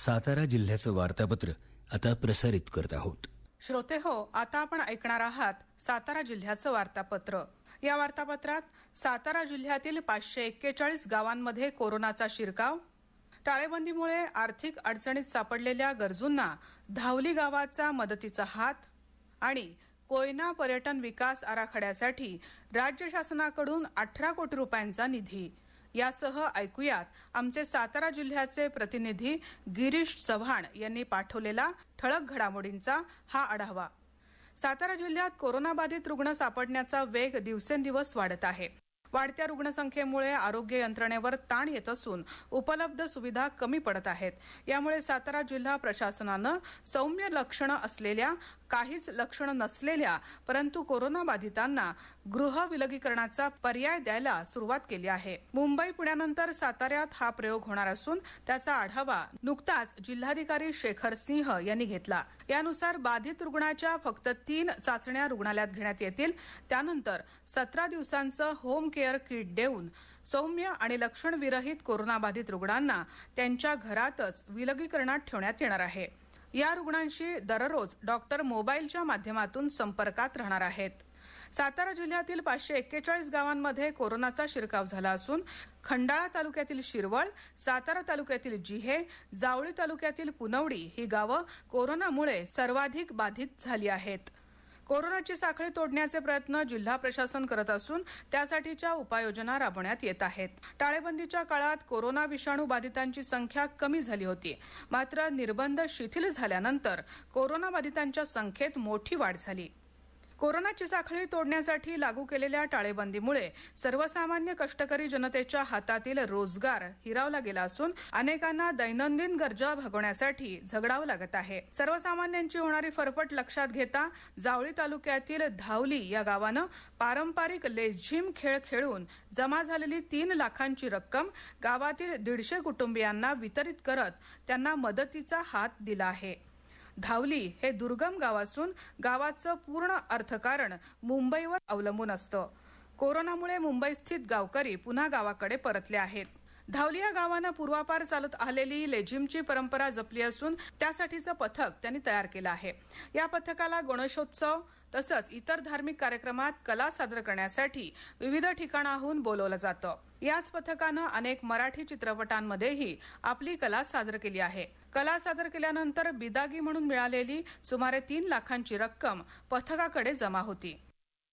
सातारा जिल्ह्याचं वार्तापत्र आता प्रसारित करत आहोत श्रोते हो आता आपण ऐकणार आहात सातारा जिल्ह्याचं वार्तापत्र या वार्तापत्रात सातारा जिल्ह्यातील पाचशे एक्केचाळीस गावांमध्ये कोरोनाचा शिरकाव टाळेबंदीमुळे आर्थिक अडचणीत सापडलेल्या गरजूंना धावली गावाचा मदतीचा हात आणि कोयना पर्यटन विकास आराखड्यासाठी राज्य शासनाकडून अठरा कोटी रुपयांचा निधी यासह ऐकूयात आमचे सातारा जिल्ह्याचे प्रतिनिधी गिरीश चव्हाण यांनी पाठवलेला ठळक घडामोडींचा हा आढावा सातारा जिल्ह्यात कोरोनाबाधित रुग्ण सापडण्याचा वेग दिवसेंदिवस वाढत आहे वाढत्या रुग्णसंख्येमुळे आरोग्य यंत्रणेवर ताण येत असून उपलब्ध सुविधा कमी पडत आहेत यामुळे सातारा जिल्हा प्रशासनानं सौम्य लक्षणं असलेल्या काहीच लक्षणं नसलेल्या परंतु कोरोनाबाधितांना गृह विलगीकरणाचा पर्याय द्यायला सुरुवात केली आहे मुंबई पुण्यानंतर साताऱ्यात हा प्रयोग होणार असून त्याचा आढावा नुकताच जिल्हाधिकारी शेखर सिंह यांनी घेतला यानुसार बाधित रुग्णाच्या फक्त तीन चाचण्या रुग्णालयात घेण्यात येतील त्यानंतर सतरा दिवसांचं होम केअर किट देऊन सौम्य आणि लक्षणविरहित कोरोनाबाधित रुग्णांना त्यांच्या घरातच विलगीकरणात ठेवण्यात येणार आहे या रुग्णांशी दररोज डॉक्टर मोबाईलच्या माध्यमातून संपर्कात राहणार आहेत सातारा जिल्ह्यातील पाचशे एक्केचाळीस गावांमध्ये कोरोनाचा शिरकाव झाला असून खंडाळा तालुक्यातील शिरवळ सातारा तालुक्यातील जिहे जावळी तालुक्यातील पुनवडी ही गावं कोरोनामुळे सर्वाधिक बाधित झाली आहेत कोरोनाची साखळी तोडण्याचे प्रयत्न जिल्हा प्रशासन करत असून त्यासाठीच्या उपाययोजना राबवण्यात येत आहेत टाळेबंदीच्या काळात कोरोना विषाणू बाधितांची संख्या कमी झाली होती मात्र निर्बंध शिथिल झाल्यानंतर कोरोना बाधितांच्या संख्येत मोठी वाढ झाली कोरोनाची साखळी तोडण्यासाठी लागू केलेल्या टाळेबंदीमुळे सर्वसामान्य कष्टकरी जनतेच्या हातातील रोजगार हिरावला गेला असून अनेकांना दैनंदिन गरजा भागवण्यासाठी झगडावं लागत आहे सर्वसामान्यांची होणारी फरफट लक्षात घेता जावळी तालुक्यातील धावली या गावानं पारंपरिक लेझिम खेळ खेळून जमा झालेली तीन लाखांची रक्कम गावातील दीडशे कुटुंबियांना वितरित करत त्यांना मदतीचा हात दिला आहे धावली हे दुर्गम गाव असून गावाचं पूर्ण अर्थकारण मुंबईवर अवलंबून असतं कोरोनामुळे मुंबईस्थित गावकरी पुन्हा गावाकडे परतले आहेत धावली या गावानं पूर्वापार चालत आलेली लेझिमची परंपरा जपली असून त्यासाठीचं पथक त्यांनी तयार केलं आहे या पथकाला गणेशोत्सव तसंच इतर धार्मिक कार्यक्रमात कला सादर करण्यासाठी विविध ठिकाणाहून बोलवलं जातं याच पथकानं अनेक मराठी चित्रपटांमध्येही आपली कला सादर केली आहे कला सादर केल्यानंतर बिदागी म्हणून मिळालेली सुमारे तीन लाखांची रक्कम पथकाकडे जमा होती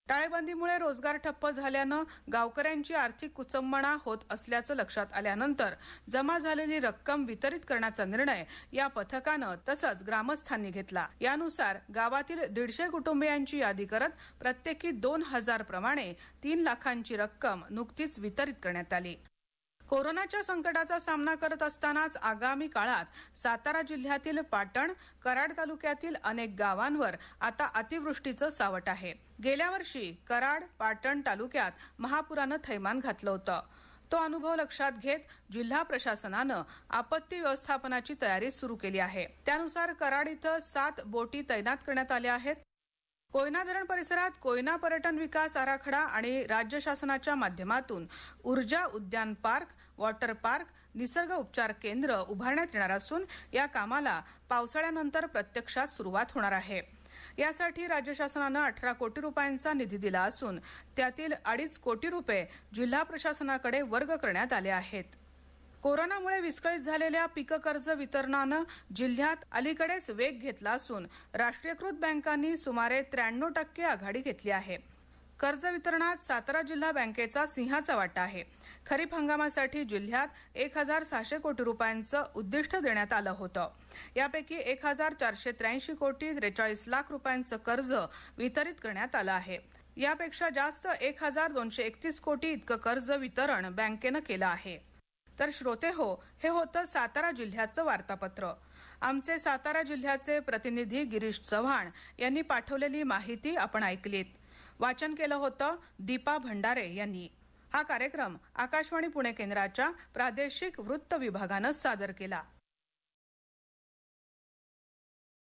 टाळेबंदीमुळे रोजगार ठप्प झाल्यानं गावकऱ्यांची आर्थिक कुचंबणा होत असल्याचं लक्षात आल्यानंतर जमा झालेली रक्कम वितरित करण्याचा निर्णय या पथकानं तसंच ग्रामस्थांनी घेतला यानुसार गावातील दीडशे कुटुंबियांची यादी करत प्रत्येकी दोन हजार प्रमाणे तीन लाखांची रक्कम नुकतीच वितरित करण्यात आली कोरोनाच्या संकटाचा सामना करत असतानाच आगामी काळात सातारा जिल्ह्यातील पाटण कराड तालुक्यातील अनेक गावांवर आता अतिवृष्टीचं सावट आहे गेल्या वर्षी कराड पाटण तालुक्यात महापुरानं थैमान घातलं होतं तो अनुभव लक्षात घेत जिल्हा प्रशासनानं आपत्ती व्यवस्थापनाची तयारी सुरू केली आहे त्यानुसार कराड इथं सात बोटी तैनात करण्यात आल्या आहेत कोयना धरण परिसरात कोयना पर्यटन विकास आराखडा आणि राज्य शासनाच्या माध्यमातून ऊर्जा उद्यान पार्क वॉटर पार्क निसर्ग उपचार केंद्र उभारण्यात येणार असून या कामाला पावसाळ्यानंतर प्रत्यक्षात सुरुवात होणार आहे यासाठी राज्य शासनानं अठरा कोटी रुपयांचा निधी दिला असून त्यातील अडीच कोटी रुपये जिल्हा प्रशासनाकडे वर्ग करण्यात आले आहेत कोरोनामुळे विस्कळीत झालेल्या पीक कर्ज वितरणानं जिल्ह्यात अलीकडेच वेग घेतला असून राष्ट्रीयकृत बँकांनी सुमारे त्र्याण्णव टक्के आघाडी घेतली आहे कर्ज वितरणात सातारा जिल्हा बँकेचा सिंहाचा वाटा आहे खरीप हंगामासाठी जिल्ह्यात एक हजार सहाशे कोटी रुपयांचं उद्दिष्ट देण्यात आलं होतं यापैकी एक हजार चारशे त्र्याऐंशी कोटी त्रेचाळीस लाख रुपयांचं कर्ज वितरित करण्यात आलं आहे यापेक्षा जास्त एक हजार दोनशे एकतीस कोटी इतकं कर्ज वितरण बँकेनं केलं आहे तर श्रोते हो हे होतं सातारा जिल्ह्याचं वार्तापत्र आमचे सातारा जिल्ह्याचे प्रतिनिधी गिरीश चव्हाण यांनी पाठवलेली माहिती आपण ऐकलीत वाचन केलं होतं दीपा भंडारे यांनी हा कार्यक्रम आकाशवाणी पुणे केंद्राच्या प्रादेशिक वृत्त विभागानं सादर केला